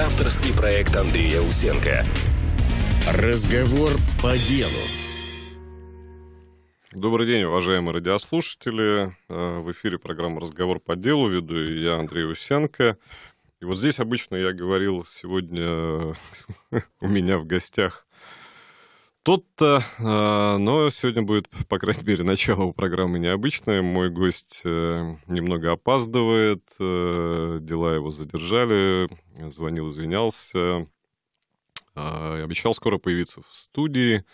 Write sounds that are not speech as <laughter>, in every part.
Авторский проект Андрея Усенко. Разговор по делу. Добрый день, уважаемые радиослушатели. Э, в эфире программа «Разговор по делу». Веду я, Андрей Усенко. И вот здесь обычно я говорил сегодня <laughs> у меня в гостях тот-то, а, но сегодня будет, по крайней мере, начало программы необычное. Мой гость э, немного опаздывает, э, дела его задержали, звонил, извинялся, а, обещал скоро появиться в студии,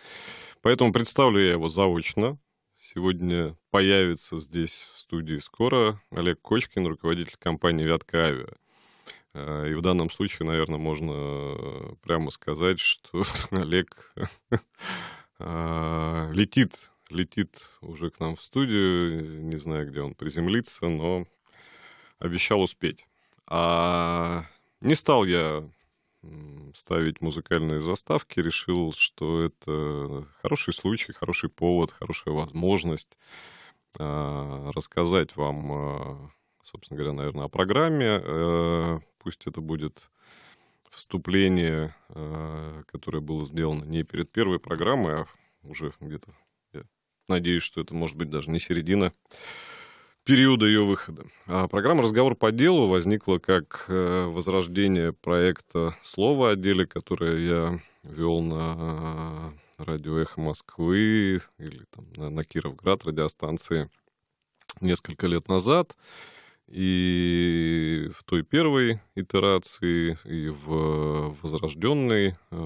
поэтому представлю я его заочно. Сегодня появится здесь в студии скоро Олег Кочкин, руководитель компании «Вятка Авиа». Э, и в данном случае, наверное, можно э, прямо сказать, что <laughs> Олег <laughs> э, летит, летит уже к нам в студию. Не знаю, где он приземлится, но обещал успеть. А не стал я ставить музыкальные заставки, решил, что это хороший случай, хороший повод, хорошая возможность рассказать вам собственно говоря, наверное, о программе. Э, пусть это будет вступление, э, которое было сделано не перед первой программой, а уже где-то, я надеюсь, что это может быть даже не середина периода ее выхода. А программа «Разговор по делу» возникла как э, возрождение проекта «Слово о деле», которое я вел на радио «Эхо Москвы» или там, на, на Кировград радиостанции несколько лет назад. И в той первой итерации, и в э, возрожденной э,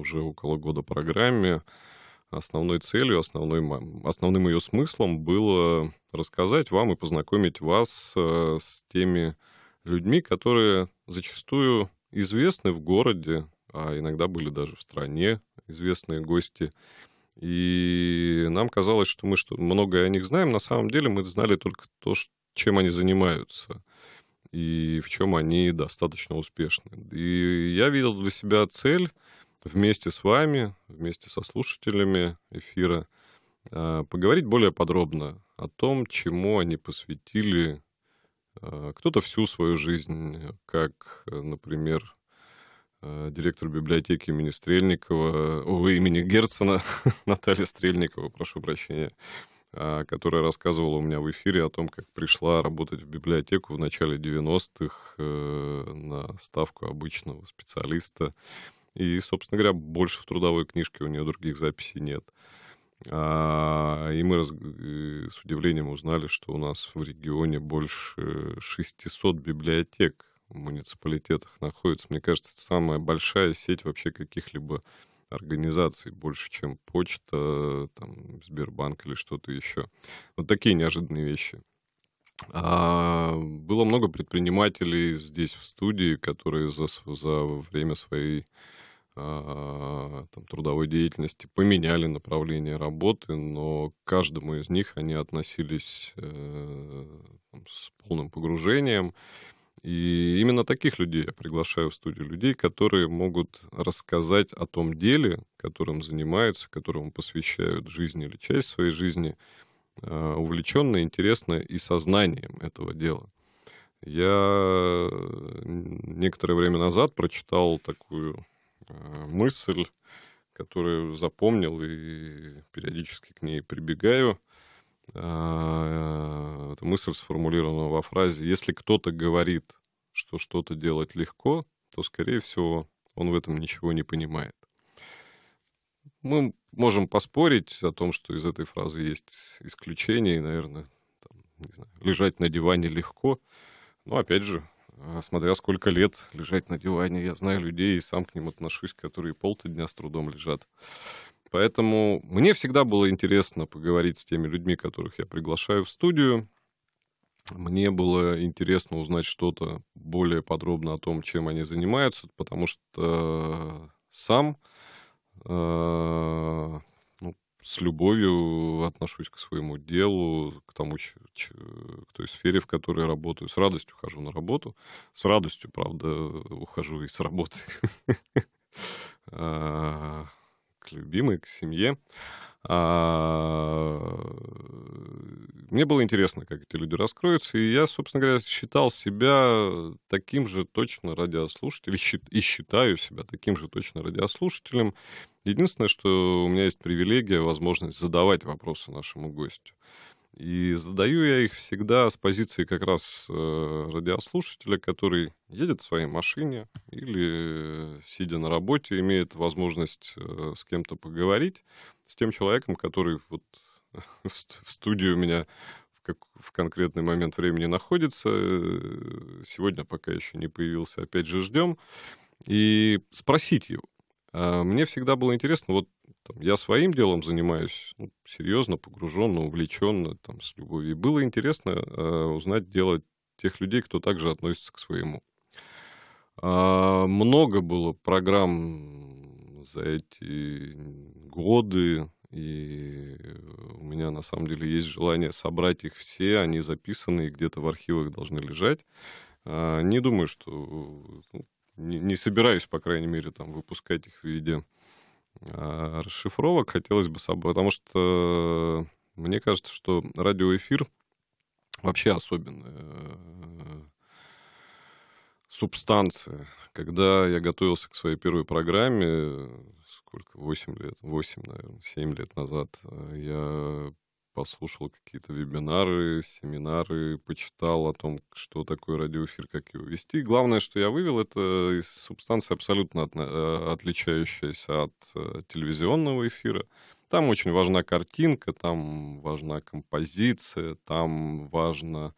уже около года программе основной целью, основной, основным ее смыслом было рассказать вам и познакомить вас э, с теми людьми, которые зачастую известны в городе, а иногда были даже в стране известные гости. И нам казалось, что мы что многое о них знаем. На самом деле мы знали только то, что чем они занимаются и в чем они достаточно успешны. И я видел для себя цель вместе с вами, вместе со слушателями эфира, а, поговорить более подробно о том, чему они посвятили а, кто-то всю свою жизнь, как, например, а, директор библиотеки имени Стрельникова, о, имени Герцена, <laughs> Наталья Стрельникова, прошу прощения, а, которая рассказывала у меня в эфире о том, как пришла работать в библиотеку в начале 90-х э, на ставку обычного специалиста. И, собственно говоря, больше в трудовой книжке у нее других записей нет. А, и мы э, с удивлением узнали, что у нас в регионе больше 600 библиотек в муниципалитетах находится. Мне кажется, это самая большая сеть вообще каких-либо организаций больше, чем почта, там, Сбербанк или что-то еще. Вот такие неожиданные вещи. А, было много предпринимателей здесь в студии, которые за, за время своей а, там, трудовой деятельности поменяли направление работы, но к каждому из них они относились э, там, с полным погружением. И именно таких людей я приглашаю в студию. Людей, которые могут рассказать о том деле, которым занимаются, которому посвящают жизнь или часть своей жизни, а, увлеченно, интересно и сознанием этого дела. Я э, некоторое время назад прочитал такую а, мысль, которую запомнил и периодически к ней прибегаю. А, эта мысль сформулирована во фразе «Если кто-то говорит, что что-то делать легко, то, скорее всего, он в этом ничего не понимает». Мы можем поспорить о том, что из этой фразы есть исключение, и, наверное, там, не знаю, лежать на диване легко. Но, опять же, а, смотря сколько лет лежать на диване, я знаю людей и сам к ним отношусь, которые полта дня с трудом лежат. Поэтому мне всегда было интересно поговорить с теми людьми, которых я приглашаю в студию. Мне было интересно узнать что-то более подробно о том, чем они занимаются, потому что э, сам э, ну, с любовью отношусь к своему делу, к тому, к той сфере, в которой работаю. С радостью хожу на работу. С радостью, правда, ухожу и с работы <laughs> э, к любимой, к семье. А... Мне было интересно, как эти люди раскроются, и я, собственно говоря, считал себя таким же точно радиослушателем, и считаю себя таким же точно радиослушателем. Единственное, что у меня есть привилегия, возможность задавать вопросы нашему гостю. И задаю я их всегда с позиции как раз э, радиослушателя, который едет в своей машине или, э, сидя на работе, имеет возможность э, с кем-то поговорить, с тем человеком, который вот <laughs> в студии у меня как в конкретный момент времени находится. Сегодня пока еще не появился, опять же ждем. И спросить его, а, мне всегда было интересно, вот там, я своим делом занимаюсь ну, серьезно, погруженно, увлеченно, там, с любовью. И было интересно э, узнать дело тех людей, кто также относится к своему. А, много было программ за эти годы, и у меня на самом деле есть желание собрать их все, они записаны и где-то в архивах должны лежать. А, не думаю, что ну, не, не собираюсь, по крайней мере, там, выпускать их в виде а, расшифровок. Хотелось бы собрать, потому что мне кажется, что радиоэфир вообще особенная э, субстанция. Когда я готовился к своей первой программе, сколько, 8 лет, 8, наверное, 7 лет назад, э, я послушал какие-то вебинары, семинары, почитал о том, что такое радиоэфир, как его вести. Главное, что я вывел, это субстанция абсолютно от, э, отличающаяся от э, телевизионного эфира. Там очень важна картинка, там важна композиция, там важно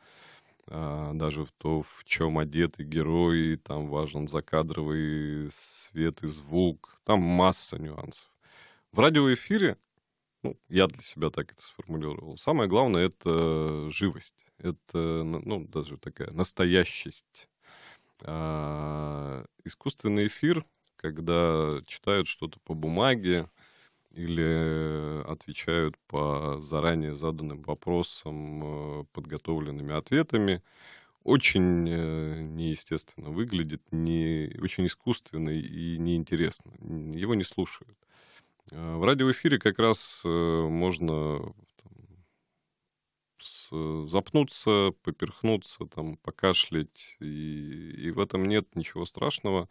а, даже в то, в чем одеты герои, там важен закадровый свет и звук, там масса нюансов. В радиоэфире ну, я для себя так это сформулировал. Самое главное — это живость. Это, ну, ну, даже такая настоящесть. А, искусственный эфир, когда читают что-то по бумаге или отвечают по заранее заданным вопросам э, подготовленными ответами, очень э, неестественно выглядит, не, очень искусственно и неинтересно. Его не слушают. Э, в радиоэфире как раз э, можно э, запнуться, поперхнуться, там, покашлять, и, и в этом нет ничего страшного,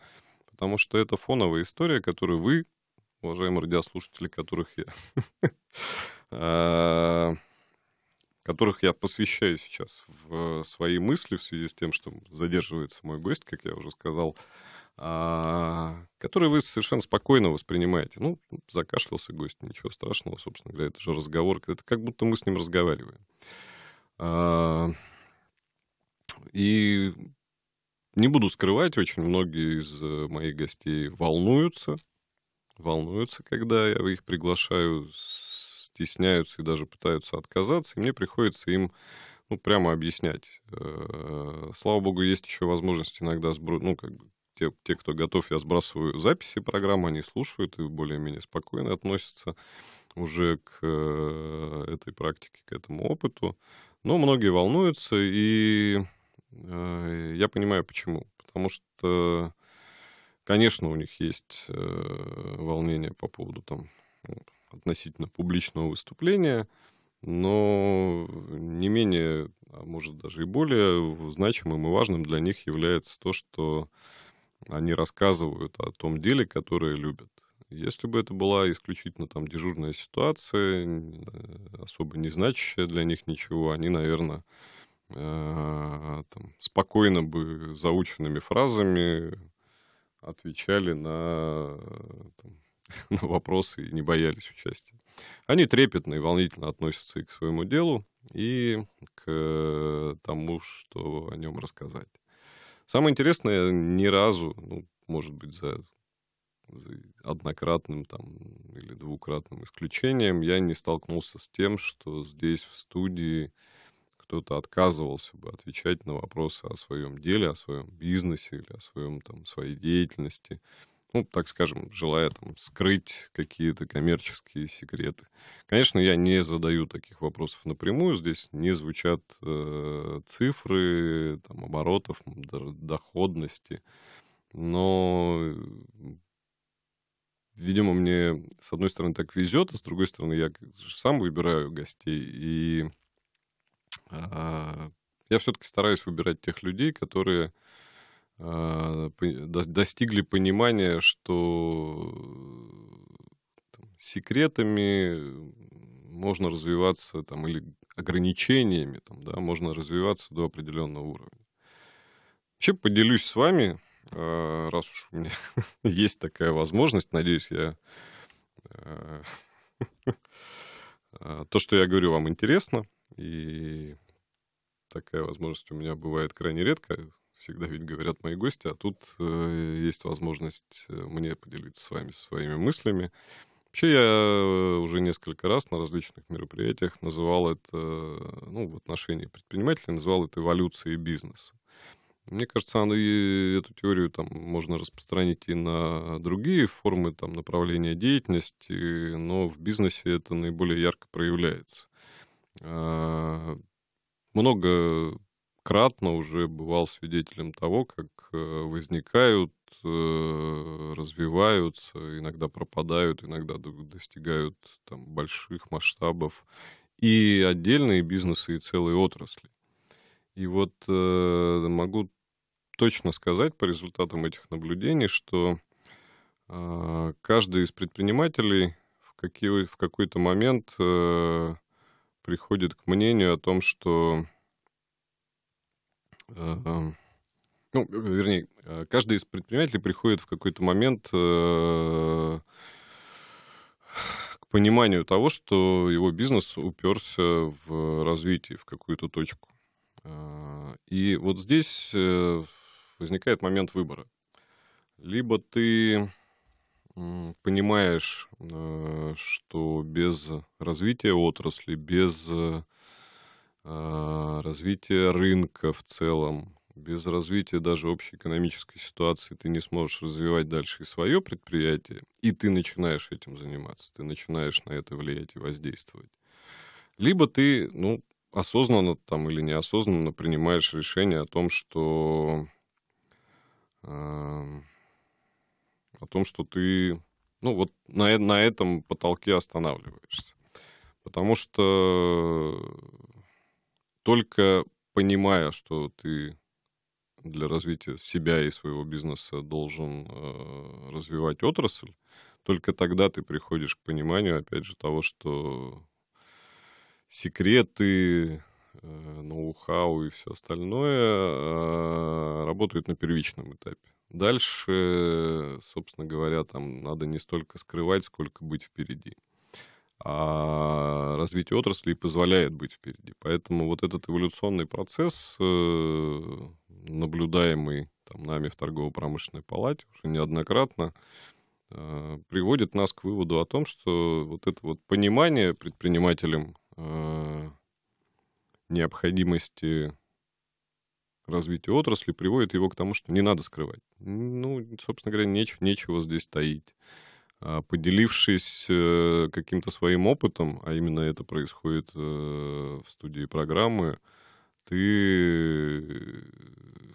потому что это фоновая история, которую вы, уважаемые радиослушатели, которых я <laughs> которых я посвящаю сейчас в э, свои мысли в связи с тем, что задерживается мой гость, как я уже сказал, а, которые вы совершенно спокойно воспринимаете. Ну, закашлялся гость, ничего страшного, собственно говоря, это же разговор, это как будто мы с ним разговариваем. А, и не буду скрывать, очень многие из э, моих гостей волнуются, волнуются, когда я их приглашаю с стесняются и даже пытаются отказаться, и мне приходится им ну, прямо объяснять. Э, слава богу, есть еще возможность иногда сбросить, ну, как бы, те, те, кто готов, я сбрасываю записи программы, они слушают и более-менее спокойно относятся уже к э, этой практике, к этому опыту. Но многие волнуются, и э, я понимаю, почему. Потому что, конечно, у них есть волнение по поводу там ну, относительно публичного выступления, но не менее, а может даже и более значимым и важным для них является то, что они рассказывают о том деле, которое любят. Если бы это была исключительно там дежурная ситуация, э, особо не значащая для них ничего, они, наверное, э, там, спокойно бы заученными фразами отвечали на э, там, <laughs> на вопросы и не боялись участия. Они трепетно и волнительно относятся и к своему делу, и к э, тому, что о нем рассказать. Самое интересное, ни разу, ну, может быть, за, за однократным там, или двукратным исключением, я не столкнулся с тем, что здесь в студии кто-то отказывался бы отвечать на вопросы о своем деле, о своем бизнесе или о своем там своей деятельности ну, так скажем, желая там скрыть какие-то коммерческие секреты. Конечно, я не задаю таких вопросов напрямую, здесь не звучат э, цифры, там, оборотов, доходности, но, э, видимо, мне, с одной стороны, так везет, а с другой стороны, я сам выбираю гостей, и э, я все-таки стараюсь выбирать тех людей, которые а, достигли понимания, что э, там, секретами можно развиваться там, или ограничениями там, да, можно развиваться до определенного уровня. Вообще поделюсь с вами, а, раз уж у меня <laughs> есть такая возможность, надеюсь, я а, <laughs> то, что я говорю, вам интересно, и такая возможность у меня бывает крайне редко, всегда ведь говорят мои гости, а тут э, есть возможность э, мне поделиться с вами своими мыслями. Вообще я э, уже несколько раз на различных мероприятиях называл это, ну, в отношении предпринимателей, называл это эволюцией бизнеса. Мне кажется, она, и эту теорию там можно распространить и на другие формы там, направления деятельности, но в бизнесе это наиболее ярко проявляется. А, много неоднократно уже бывал свидетелем того, как э, возникают, э, развиваются, иногда пропадают, иногда достигают там, больших масштабов и отдельные бизнесы, и целые отрасли. И вот э, могу точно сказать по результатам этих наблюдений, что каждый из предпринимателей в, какие, в какой-то момент приходит к мнению о том, что Эм, ну, э, вернее, э, каждый из предпринимателей приходит в какой-то момент э, к пониманию того, что его бизнес уперся в развитие, в какую-то точку. И вот здесь возникает момент выбора. Либо ты понимаешь, что без развития отрасли, без а, развитие рынка в целом. Без развития даже общей экономической ситуации ты не сможешь развивать дальше и свое предприятие, и ты начинаешь этим заниматься, ты начинаешь на это влиять и воздействовать. Либо ты, ну, осознанно там или неосознанно принимаешь решение о том, что о том, что ты ну вот на, на этом потолке останавливаешься. Потому что только понимая, что ты для развития себя и своего бизнеса должен э, развивать отрасль, только тогда ты приходишь к пониманию, опять же, того, что секреты, э, ноу-хау и все остальное э, работают на первичном этапе. Дальше, собственно говоря, там надо не столько скрывать, сколько быть впереди а развитие отрасли позволяет быть впереди. Поэтому вот этот эволюционный процесс, э, наблюдаемый там, нами в торгово-промышленной палате уже неоднократно, э, приводит нас к выводу о том, что вот это вот понимание предпринимателям э, необходимости развития отрасли приводит его к тому, что не надо скрывать. Ну, собственно говоря, нечего, нечего здесь таить. А, поделившись э, каким-то своим опытом, а именно это происходит э, в студии программы, ты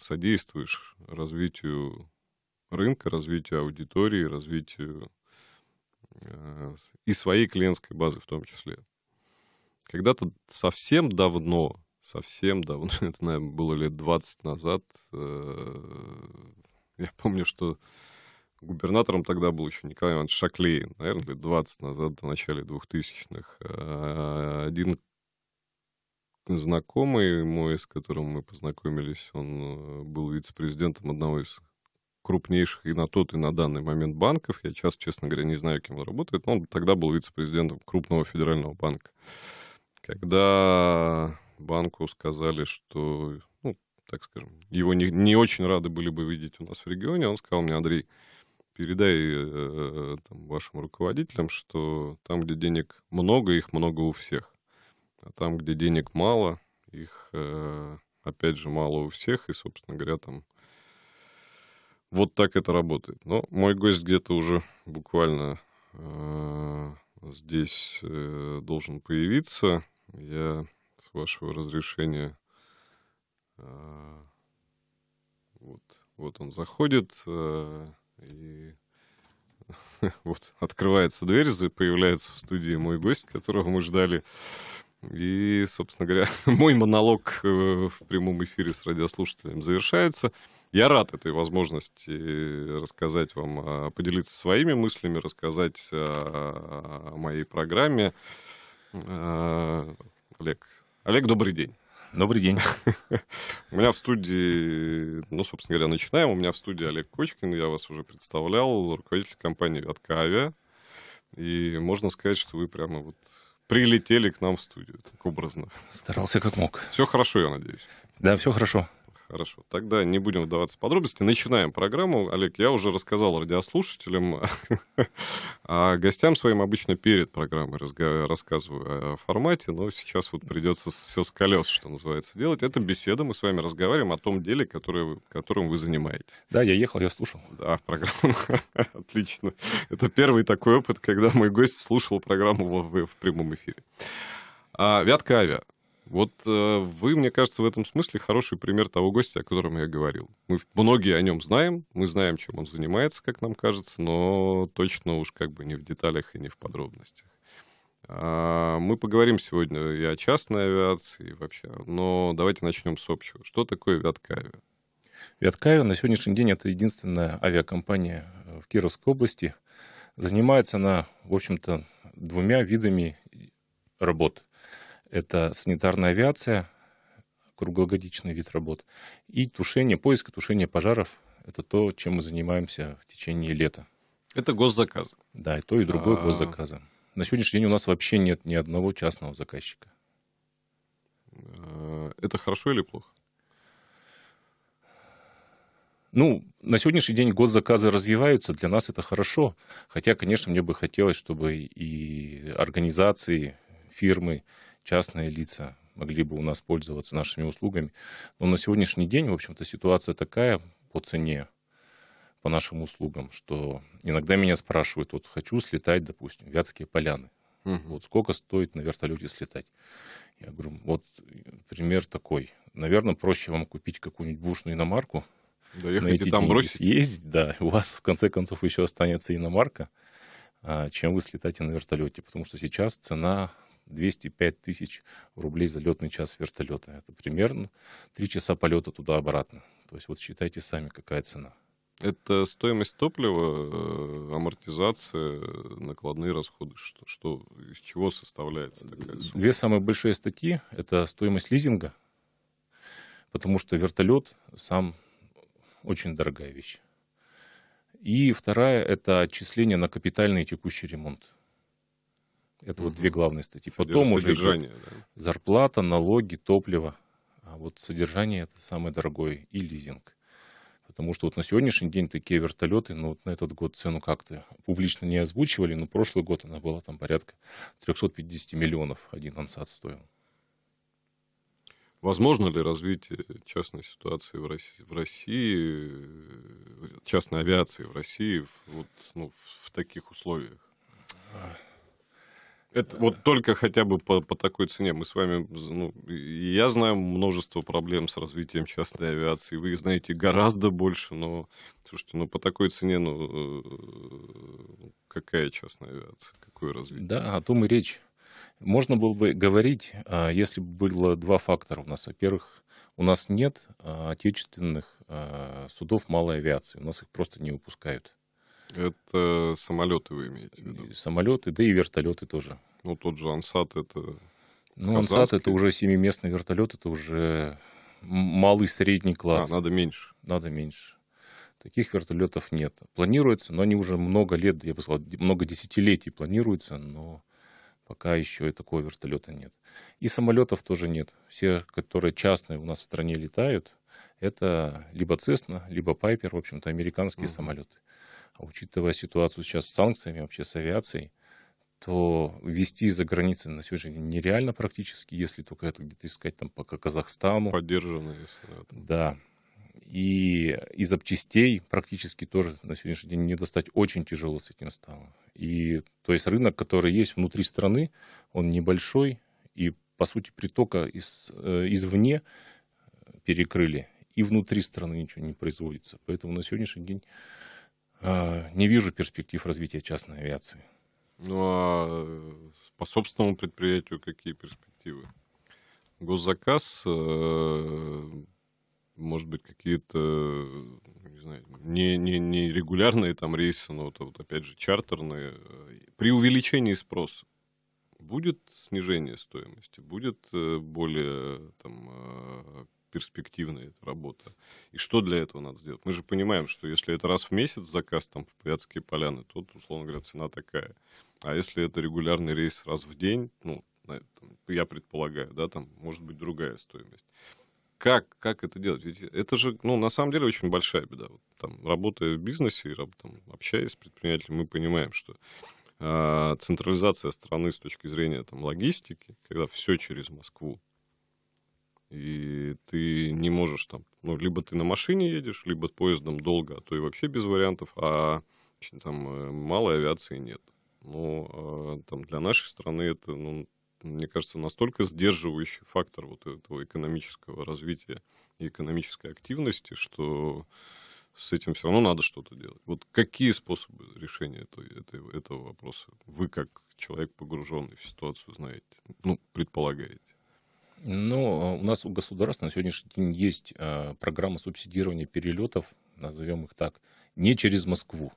содействуешь развитию рынка, развитию аудитории, развитию э, и своей клиентской базы в том числе. Когда-то совсем давно, совсем давно, <laughs> это, наверное, было лет 20 назад, я помню, что губернатором тогда был еще Николай Иванович Шаклей, наверное, лет 20 назад, до начала 2000-х. Один знакомый мой, с которым мы познакомились, он э, был вице-президентом одного из крупнейших и на тот, и на данный момент банков. Я сейчас, честно говоря, не знаю, кем он работает, но он тогда был вице-президентом крупного федерального банка. Когда банку сказали, что, ну, так скажем, его не, не очень рады были бы видеть у нас в регионе, он сказал мне, Андрей, передай э, там, вашим руководителям, что там, где денег много, их много у всех. А там, где денег мало, их, э, опять же, мало у всех. И, собственно говоря, там вот так это работает. Но мой гость где-то уже буквально э, здесь э, должен появиться. Я, с вашего разрешения, вот, вот он заходит. И <laughs> вот открывается дверь, появляется в студии мой гость, которого мы ждали. И, собственно говоря, <laughs> мой монолог э, в прямом эфире с радиослушателем завершается. Я рад этой возможности рассказать вам, а, поделиться своими мыслями, рассказать а, о моей программе. А, Олег, Олег, добрый день. Добрый день. <laughs> У меня в студии, ну, собственно говоря, начинаем. У меня в студии Олег Кочкин, я вас уже представлял, руководитель компании от Кавиа. И можно сказать, что вы прямо вот прилетели к нам в студию, так образно. Старался как мог. Все хорошо, я надеюсь. Да, все хорошо. Хорошо, тогда не будем вдаваться в подробности. Начинаем программу. Олег, я уже рассказал радиослушателям, а <laughs> гостям своим обычно перед программой рассказываю о формате, но сейчас вот придется все с колес, что называется, делать. Это беседа, мы с вами разговариваем о том деле, который, которым вы занимаетесь. Да, я ехал, я слушал. Да, в программу. <laughs> Отлично. Это первый такой опыт, когда мой гость слушал программу в, в прямом эфире. А, Вятка Авиа. Вот э, вы, мне кажется, в этом смысле хороший пример того гостя, о котором я говорил. Мы многие о нем знаем, мы знаем, чем он занимается, как нам кажется, но точно уж как бы не в деталях и не в подробностях. А, мы поговорим сегодня и о частной авиации и вообще, но давайте начнем с общего. Что такое Вяткавиа? Вяткавиа на сегодняшний день это единственная авиакомпания э, в Кировской области. Занимается она, в общем-то, двумя видами работ. Это санитарная авиация, круглогодичный вид работ, и тушение, поиск и тушение пожаров. Это то, чем мы занимаемся в течение лета. Это госзаказы. Да, и то, и другое А-а-а. госзаказы. На сегодняшний день у нас вообще нет ни одного частного заказчика. Э, это хорошо или плохо? Ну, на сегодняшний день госзаказы развиваются, для нас это хорошо. Хотя, конечно, мне бы хотелось, чтобы и организации, фирмы, частные лица могли бы у нас пользоваться нашими услугами. Но на сегодняшний день, в общем-то, ситуация такая по цене, по нашим услугам, что иногда меня спрашивают, вот хочу слетать, допустим, Вятские поляны. Угу. Вот сколько стоит на вертолете слетать? Я говорю, вот пример такой. Наверное, проще вам купить какую-нибудь бушную иномарку. Доехать на эти и там бросить. ездить, да. У вас, в конце концов, еще останется иномарка, а, чем вы слетаете на вертолете. Потому что сейчас цена 205 тысяч рублей за летный час вертолета. Это примерно 3 часа полета туда-обратно. То есть вот считайте сами, какая цена. Это стоимость топлива, э, амортизация, накладные расходы. Что, что, из чего составляется такая сумма? Две самые большие статьи – это стоимость лизинга, потому что вертолет сам очень дорогая вещь. И вторая – это отчисление на капитальный и текущий ремонт. Это угу. вот две главные статьи. Содерж... Потом уже идет да. зарплата, налоги, топливо. А вот содержание это самое дорогое и лизинг. Потому что вот на сегодняшний день такие вертолеты, ну вот на этот год цену как-то публично не озвучивали, но прошлый год она была там порядка 350 миллионов один ансат стоил. Возможно ли развитие частной ситуации в России, в России э, частной авиации в России вот, ну, в таких условиях? Это вот только хотя бы по, по такой цене. Мы с вами, ну, я знаю множество проблем с развитием частной авиации. Вы знаете гораздо больше, но, слушайте, ну, по такой цене, ну, э, какая частная авиация, какое развитие? Да, о том и речь. Можно было бы говорить, а, если бы было два фактора у нас. Во-первых, у нас нет а, отечественных а, судов малой авиации, у нас их просто не выпускают. Это самолеты вы имеете в виду? Самолеты, да и вертолеты тоже. Ну, тот же Ансат это... Ну, Казанский. Ансат это уже семиместный вертолет, это уже малый средний класс. А, надо меньше. Надо меньше. Таких вертолетов нет. Планируется, но они уже много лет, я бы сказал, много десятилетий планируются, но пока еще и такого вертолета нет. И самолетов тоже нет. Все, которые частные у нас в стране летают, это либо Cessna, либо Piper, в общем-то, американские mm. самолеты. А учитывая ситуацию сейчас с санкциями, вообще с авиацией, то вести из-за границы на сегодняшний день нереально практически, если только это где-то искать там по Казахстану. Поддержанные. Да. И из запчастей практически тоже на сегодняшний день не достать очень тяжело с этим стало. И то есть рынок, который есть внутри страны, он небольшой, и по сути притока из, э, извне перекрыли, и внутри страны ничего не производится. Поэтому на сегодняшний день а, не вижу перспектив развития частной авиации. Ну а по собственному предприятию какие перспективы? Госзаказ, э, может быть, какие-то не, знаю, не, не, не регулярные там рейсы, но вот, вот опять же чартерные. При увеличении спроса будет снижение стоимости, будет э, более там, э, перспективная эта работа. И что для этого надо сделать? Мы же понимаем, что если это раз в месяц заказ там в Пятские поляны, то, условно говоря, цена такая. А если это регулярный рейс раз в день, ну, я предполагаю, да, там может быть другая стоимость как, как это делать? Ведь это же, ну, на самом деле, очень большая беда. Вот, там, работая в бизнесе, там, общаясь с предпринимателем, мы понимаем, что а, централизация страны с точки зрения там, логистики, когда все через Москву, и ты не можешь там, ну, либо ты на машине едешь, либо поездом долго, а то и вообще без вариантов, а там э, малой авиации нет. Ну, э, там для нашей страны это, ну, мне кажется, настолько сдерживающий фактор вот этого экономического развития и экономической активности, что с этим все равно надо что-то делать. Вот какие способы решения этой, этой, этого вопроса вы, как человек, погруженный в ситуацию, знаете, ну, предполагаете? Ну, у нас у государства на сегодняшний день есть э, программа субсидирования перелетов, назовем их так, не через Москву.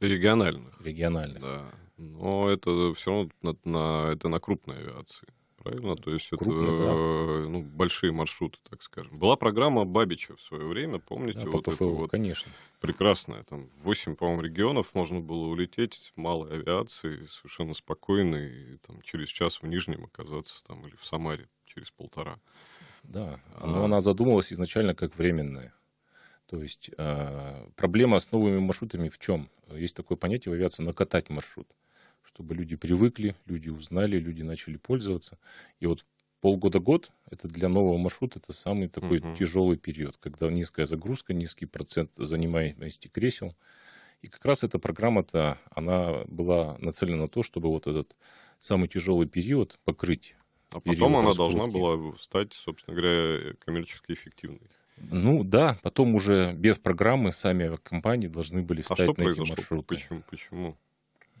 Региональных. Региональных. Да. Но это все равно на, на, это на крупной авиации правильно? То есть Крупно, это да. Э, ну, большие маршруты, так скажем. Была программа Бабича в свое время, помните? Да, вот ППФО, это вот конечно. Прекрасная. Там 8, по-моему, регионов можно было улететь, малой авиации, совершенно спокойно, и там, через час в Нижнем оказаться там, или в Самаре через полтора. Да, а но а... она задумывалась изначально как временная. То есть э, проблема с новыми маршрутами в чем? Есть такое понятие в авиации накатать маршрут чтобы люди привыкли, люди узнали, люди начали пользоваться. И вот полгода-год это для нового маршрута это самый такой угу. тяжелый период, когда низкая загрузка, низкий процент занимаемости кресел. И как раз эта программа-то, она была нацелена на то, чтобы вот этот самый тяжелый период покрыть. А потом она раскрутки. должна была стать, собственно говоря, коммерчески эффективной. Ну да, потом уже без программы сами компании должны были а встать а что на произошло? эти маршруты. Почему? Почему?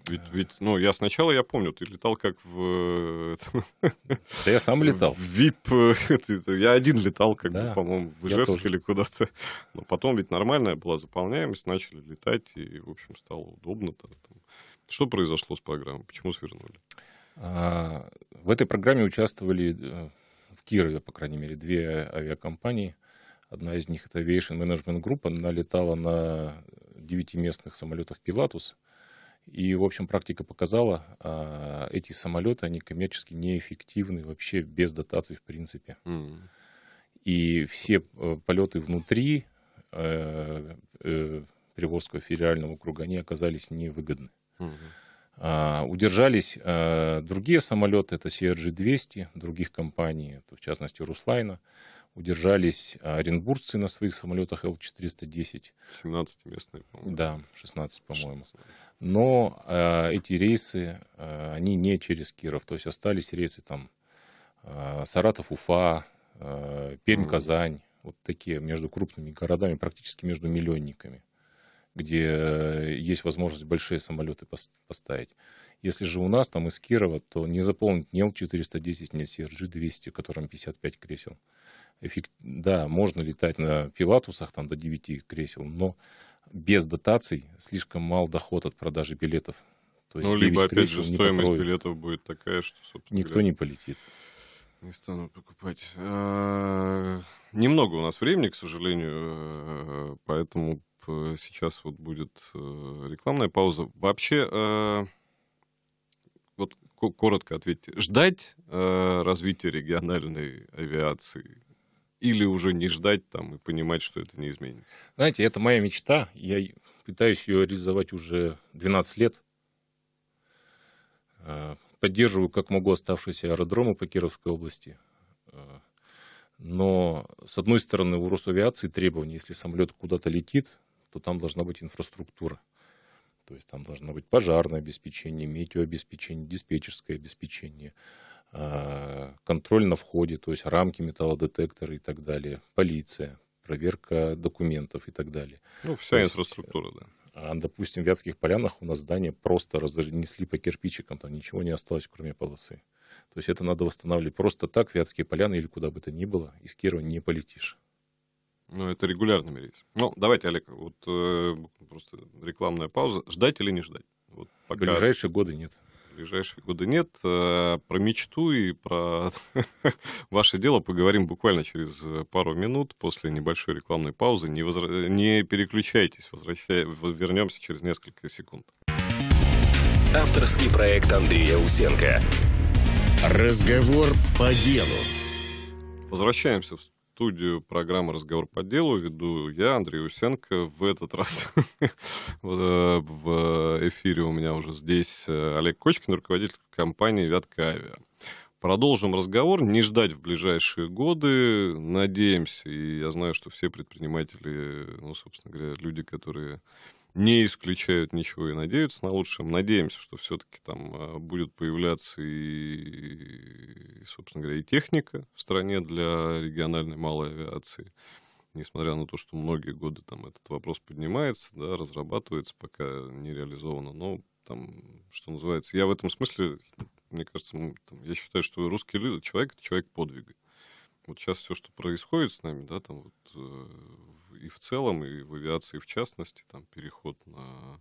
Ведь, ведь, ну, я сначала, я помню, ты летал как в... Э, <laughs> да я сам летал. В VIP. <laughs> Я один летал, как да, бы, по-моему, в Ижевск или куда-то. Но потом ведь нормальная была заполняемость, начали летать, и, в общем, стало удобно. Что произошло с программой? Почему свернули? А, в этой программе участвовали э, в Кирове, по крайней мере, две авиакомпании. Одна из них это Aviation Management Group. Она летала на девятиместных самолетах «Пилатус». И, в общем, практика показала, а, эти самолеты, они коммерчески неэффективны вообще без дотаций в принципе. Mm. И все э, полеты внутри э, э, Приволжского федерального круга они оказались невыгодны. Mm-hmm. Удержались а, другие самолеты, это CRG-200 других компаний, это в частности Руслайна удержались а, оренбургцы на своих самолетах Л-410. 17 местные, по-моему. Да, 16, по-моему. Но э, эти рейсы, э, они не через Киров. То есть остались рейсы там э, Саратов-Уфа, э, Пермь-Казань. Mm. Вот такие между крупными городами, практически между миллионниками где э, есть возможность большие самолеты поставить. Если же у нас там из Кирова, то не заполнить ни Л-410, ни CRG-200, которым 55 кресел. Эффект... Да, можно летать на пилатусах там до 9 кресел, но без дотаций слишком мал доход от продажи билетов. То есть ну, либо, опять же, стоимость покроет. билетов будет такая, что, собственно... Никто говоря, не полетит. Не стану покупать. Э, немного у нас времени, к сожалению, э, поэтому Э, сейчас вот будет э, рекламная пауза. Вообще, э, вот коротко ответьте. Ждать развития региональной авиации или уже не ждать там и понимать, что это не изменится? Знаете, это моя мечта. Я пытаюсь ее реализовать уже 12 лет. Поддерживаю как могу оставшиеся аэродромы по Кировской области. Но, с одной стороны, у Росавиации требования, если самолет куда-то летит, то там должна быть инфраструктура. То есть там должно быть пожарное обеспечение, метеообеспечение, диспетчерское обеспечение, а, контроль на входе, то есть рамки металлодетектора и так далее, полиция, проверка документов и так далее. Ну, вся то инфраструктура, есть, да. А, допустим, в Вятских полянах у нас здание просто разнесли по кирпичикам, там ничего не осталось, кроме полосы. То есть это надо восстанавливать просто так, Вятские поляны или куда бы то ни было, из Кирова не полетишь. Ну, это регулярными рейсами. Ну, давайте, Олег, вот э, просто рекламная пауза. Ждать или не ждать? Вот пока... Ближайшие годы нет. Ближайшие годы нет. Э, про мечту и про <laughs> ваше дело поговорим буквально через пару минут после небольшой рекламной паузы. Не, возра... не переключайтесь, возвращай... вернемся через несколько секунд. Авторский проект Андрея Усенко. Разговор по делу. Возвращаемся в студию программы «Разговор по делу» веду я, Андрей Усенко. В этот раз <laughs> э, в эфире у меня уже здесь э, Олег Кочкин, руководитель компании «Вятка Авиа». Продолжим разговор, не ждать в ближайшие годы. Надеемся, и я знаю, что все предприниматели, ну, собственно говоря, люди, которые не исключают ничего и надеются на лучшее. Надеемся, что все-таки там а, будет появляться и, собственно говоря, и техника в стране для региональной малой авиации. Несмотря на то, что многие годы там этот вопрос поднимается, да, разрабатывается, пока не реализовано. Но там, что называется, я в этом смысле, мне кажется, там, я считаю, что русский человек — это человек подвига. Вот сейчас все, что происходит с нами, да, там вот э, и в целом, и в авиации в частности, там переход на,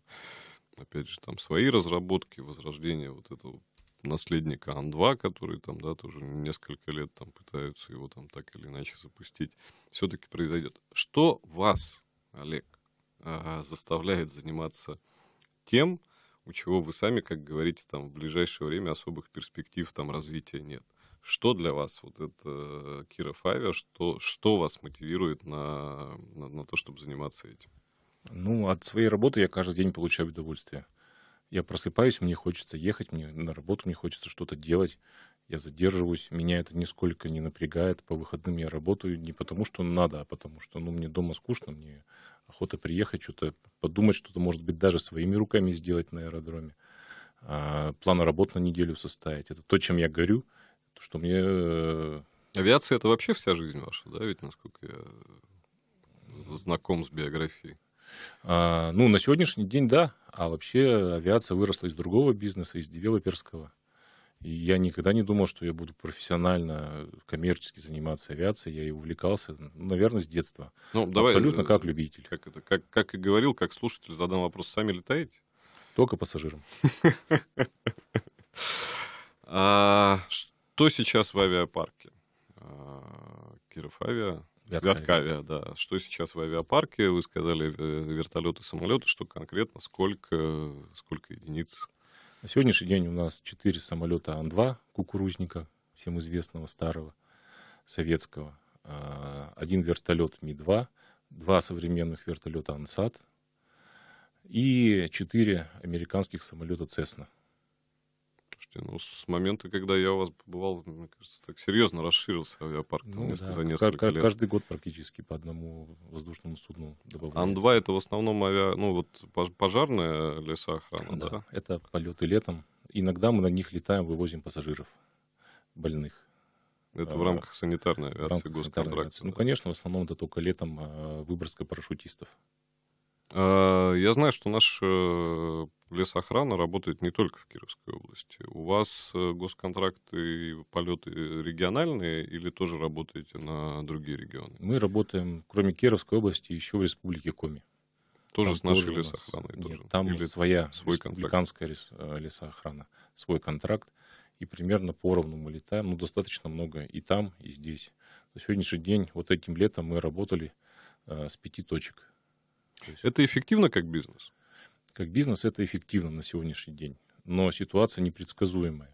опять же, там свои разработки, возрождение вот этого наследника Ан-2, который там, да, тоже несколько лет там пытаются его там так или иначе запустить, все-таки произойдет. Что вас, Олег, э, заставляет заниматься тем, у чего вы сами, как говорите, там в ближайшее время особых перспектив там развития нет – что для вас вот это э, Кира Авиа, что, что вас мотивирует на, на, на то, чтобы заниматься этим? Ну, от своей работы я каждый день получаю удовольствие. Я просыпаюсь, мне хочется ехать, мне на работу, мне хочется что-то делать. Я задерживаюсь, меня это нисколько не напрягает. По выходным я работаю не потому, что надо, а потому что ну, мне дома скучно, мне охота приехать, что-то подумать, что-то, может быть, даже своими руками сделать на аэродроме. А, план работ на неделю составить. Это то, чем я горю что мне... Э, авиация — это вообще вся жизнь ваша, да, ведь, насколько я знаком с биографией? А, ну, на сегодняшний день, да. А вообще авиация выросла из другого бизнеса, из девелоперского. И я никогда не думал, что я буду профессионально, коммерчески заниматься авиацией. Я и увлекался, наверное, с детства. Ну, давай, Абсолютно как э, любитель. Как, это, как, как и говорил, как слушатель, задам вопрос, сами летаете? Только пассажирам. <laughs> А, что сейчас в авиапарке? А, Киров Авиа. Вяткавиа, да. Что сейчас в авиапарке? Вы сказали э, вертолеты, самолеты. Что конкретно? Сколько, сколько единиц? На сегодняшний день у нас 4 самолета Ан-2 кукурузника, всем известного старого советского. А, один вертолет Ми-2, два современных вертолета Ансат и четыре американских самолета Цесна. Слушайте, ну с момента, когда я у вас побывал, мне кажется, так серьезно расширился авиапарк ну, несколько, да. за несколько как, лет. Каждый год практически по одному воздушному судну добавляется. Ан-2 это в основном авиа... ну, вот пожарная лесоохрана, да? да? это полеты летом. Иногда мы на них летаем, вывозим пассажиров больных. Это а, в рамках санитарной авиации, в Ну, конечно, в основном это только летом а, выброска парашютистов. А, я знаю, что наша э, лесоохрана работает не только в Кировской области. У вас э, госконтракты и полеты региональные или тоже работаете на другие регионы? Мы работаем, кроме Кировской области, еще в Республике Коми. Тоже там с нашей тоже лесоохраной? Нас... Тоже. Нет, там или своя свой республиканская лес... Э, лесоохрана, свой контракт. И примерно поровну мы летаем, ну, достаточно много и там, и здесь. На сегодняшний день, вот этим летом мы работали э, с пяти точек есть... Это эффективно как бизнес? Как бизнес это эффективно на сегодняшний день, но ситуация непредсказуемая.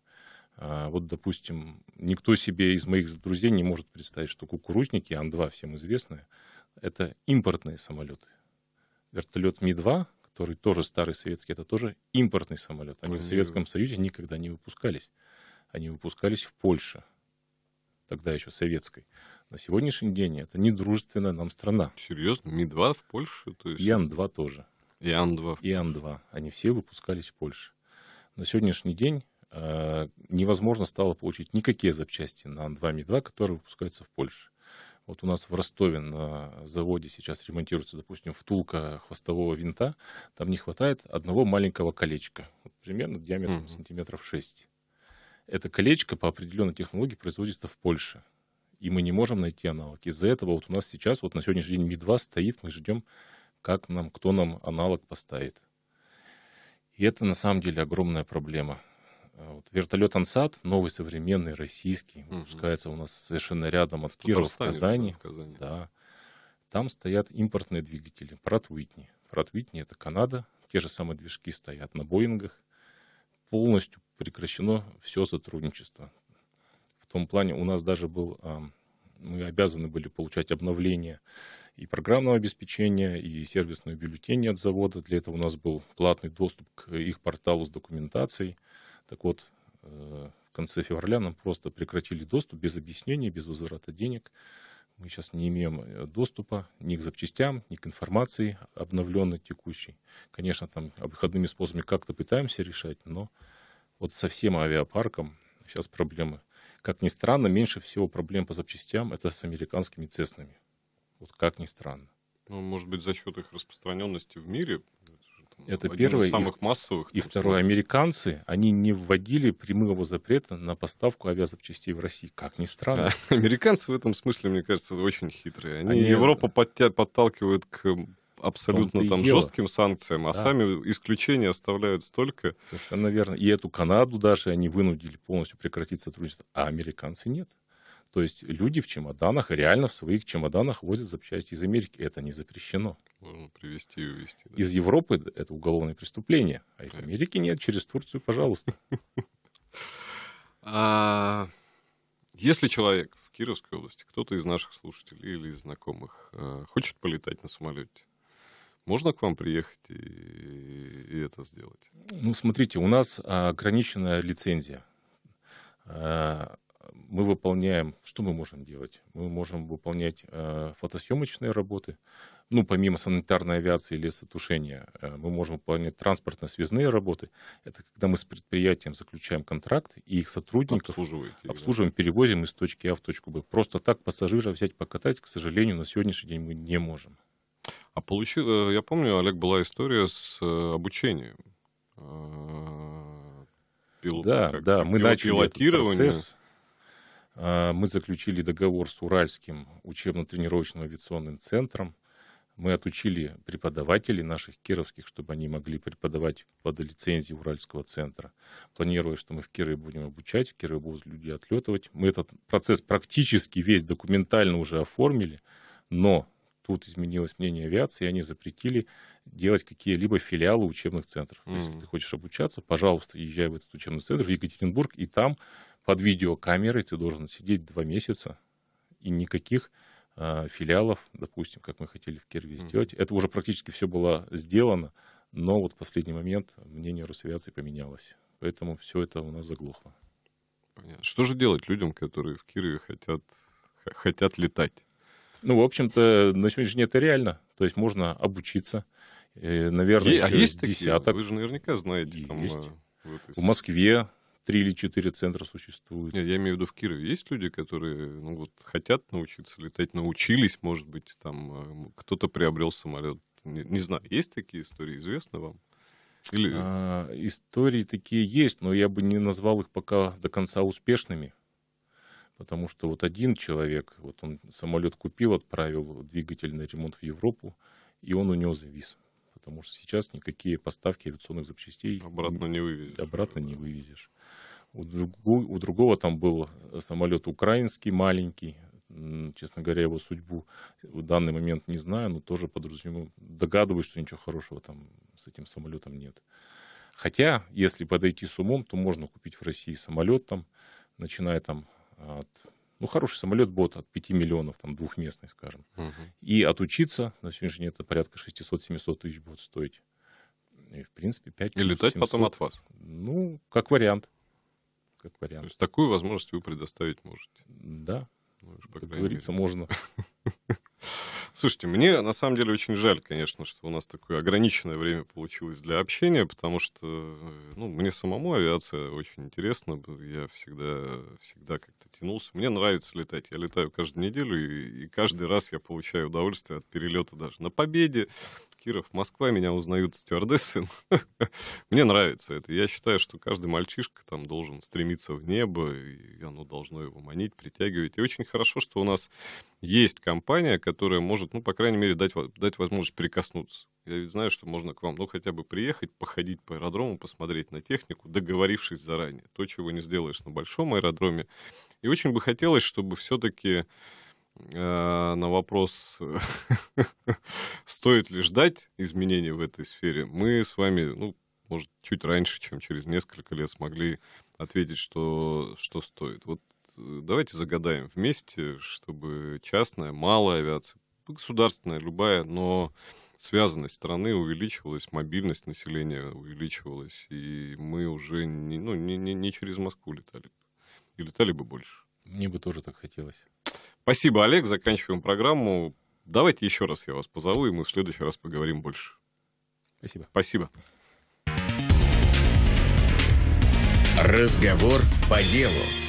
А, вот, допустим, никто себе из моих друзей не может представить, что кукурузники, а Ан-2 всем известные, это импортные самолеты. Вертолет Ми-2, который тоже старый советский, это тоже импортный самолет. Они Понимаю. в Советском Союзе никогда не выпускались. Они выпускались в Польше тогда еще советской. На сегодняшний день это не дружественная нам страна. Серьезно? Ми-2 в Польше? То есть... И Ан-2 тоже. И Ан-2. И Ан-2. Они все выпускались в Польше. На сегодняшний день э, невозможно стало получить никакие запчасти на Ан-2 Ми-2, которые выпускаются в Польше. Вот у нас в Ростове на заводе сейчас ремонтируется, допустим, втулка хвостового винта. Там не хватает одного маленького колечка, вот примерно диаметром mm-hmm. сантиметров 6. Это колечко по определенной технологии производится в Польше. И мы не можем найти аналог. Из-за этого вот у нас сейчас, вот на сегодняшний день Ми-2 стоит, мы ждем, как нам, кто нам аналог поставит. И это на самом деле огромная проблема. А, вот вертолет Ансат, новый современный российский, угу. выпускается у нас совершенно рядом от ну, Кирова в Казани. в Казани. Да. Там стоят импортные двигатели, Pratt Whitney. Pratt Whitney это Канада, те же самые движки стоят на Боингах полностью прекращено все сотрудничество. В том плане у нас даже был, а, мы обязаны были получать обновление и программного обеспечения, и сервисные бюллетени от завода. Для этого у нас был платный доступ к их порталу с документацией. Так вот, э, в конце февраля нам просто прекратили доступ без объяснения, без возврата денег. Мы сейчас не имеем э, доступа ни к запчастям, ни к информации обновленной, текущей. Конечно, там обходными способами как-то пытаемся решать, но вот со всем авиапарком сейчас проблемы. Как ни странно, меньше всего проблем по запчастям это с американскими цеснами. Вот как ни странно. Ну, может быть, за счет их распространенности в мире это Один первое. Из самых и, массовых. И второе, американцы, они не вводили прямого запрета на поставку авиазапчастей в России, как ни странно. Да. <laughs> Американцы в этом смысле, мне кажется, очень хитрые. Они, они... Европу подтя... подталкивают к абсолютно -то там жестким санкциям, а да. а сами исключения оставляют столько. Совершенно верно. И эту Канаду даже они вынудили полностью прекратить сотрудничество, а американцы нет. То есть люди в чемоданах, реально в своих чемоданах возят запчасти из Америки. Это не запрещено. Можно привезти и увезти. Да? Из Европы это уголовное преступление, а из Америки нет, через Турцию, пожалуйста. <laughs> А, если человек в Кировской области, кто-то из наших слушателей или из знакомых э, хочет полетать на самолете, можно к вам приехать и, и это сделать? Ну, смотрите, у нас ограниченная лицензия. Э, мы выполняем, что мы можем делать? Мы можем выполнять э, фотосъемочные работы, ну, помимо санитарной авиации или сотушения, э, мы можем выполнять транспортно-связные работы. Это когда мы с предприятием заключаем контракт и их сотрудников обслуживаем, да? перевозим из точки А в точку Б. Просто так пассажира взять, покатать, к сожалению, на сегодняшний день мы не можем. А получил, э, я помню, Олег, была история с обучением. Пилот, да, да, мы начали этот процесс Э, мы заключили договор с Уральским учебно-тренировочным авиационным центром. Мы отучили преподавателей наших кировских, чтобы они могли преподавать под лицензией Уральского центра, планируя, что мы в Кирове будем обучать, в Кирове будут люди отлетывать. Мы этот процесс практически весь документально уже оформили, но тут изменилось мнение авиации, и они запретили делать какие-либо филиалы учебных центров. Mm-hmm. Если ты хочешь обучаться, пожалуйста, езжай в этот учебный центр в Екатеринбург, и там под видеокамерой ты должен сидеть два месяца, и никаких э, филиалов, допустим, как мы хотели в Кирове mm сделать. Это уже практически все было сделано, но вот в последний момент мнение Росавиации поменялось. Поэтому все это у нас заглохло. Понятно. Что же делать людям, которые в Кирове хотят, хотят летать? Ну, в общем-то, на сегодняшний день это реально. То есть можно обучиться. И, наверное, и, а есть десяток. Такие? Вы же наверняка знаете. Там, есть. Вот, э, если... В Москве три или четыре центра существуют. Нет, я имею в виду в Кирове. Есть люди, которые ну, вот, хотят научиться летать, научились, может быть, там э, кто-то приобрел самолет. Не, не знаю, есть такие истории, известны вам? Или... А, истории такие есть, но я бы не назвал их пока до конца успешными. Потому что вот один человек, вот он самолет купил, отправил двигательный ремонт в Европу, и он у него завис. Потому что сейчас никакие поставки авиационных запчастей... Обратно не вывезешь. Обратно не вывезешь. У, другого, у другого там был самолет украинский, маленький. Честно говоря, его судьбу в данный момент не знаю, но тоже подразумеваю, догадываюсь, что ничего хорошего там с этим самолетом нет. Хотя, если подойти с умом, то можно купить в России самолет там, начиная там от ну, хороший самолет бот от 5 миллионов, там, двухместный, скажем. Угу. И отучиться, на сегодняшний день это порядка 600-700 тысяч будет стоить. И, в принципе, 5 И летать 700, потом от вас? Ну, как вариант. Как вариант. То есть такую возможность вы предоставить можете? Да. Ну, как говорится, можно. <laughs> Слушайте, мне на самом деле очень жаль, конечно, что у нас такое ограниченное время получилось для общения, потому что ну, мне самому авиация очень интересна. Я всегда, всегда как-то тянулся. Мне нравится летать. Я летаю каждую неделю, и, и каждый раз я получаю удовольствие от перелета даже на победе, Киров, Москва, меня узнают стюардессы. <laughs> Мне нравится это. Я считаю, что каждый мальчишка там должен стремиться в небо, и оно должно его манить, притягивать. И очень хорошо, что у нас есть компания, которая может, ну, по крайней мере, дать, дать возможность прикоснуться. Я ведь знаю, что можно к вам, ну, хотя бы приехать, походить по аэродрому, посмотреть на технику, договорившись заранее. То, чего не сделаешь на большом аэродроме. И очень бы хотелось, чтобы все-таки Э, на вопрос, <laughs> стоит ли ждать изменений в этой сфере, мы с вами, ну, может, чуть раньше, чем через несколько лет смогли ответить, что, что стоит. Вот э, давайте загадаем вместе, чтобы частная, малая авиация, государственная, любая, но связанность страны увеличивалась, мобильность населения увеличивалась, и мы уже не, ну, не, не, не через Москву летали. И летали бы больше. Мне бы тоже так хотелось. Спасибо, Олег. Заканчиваем программу. Давайте еще раз я вас позову, и мы в следующий раз поговорим больше. Спасибо. Спасибо. Разговор по делу.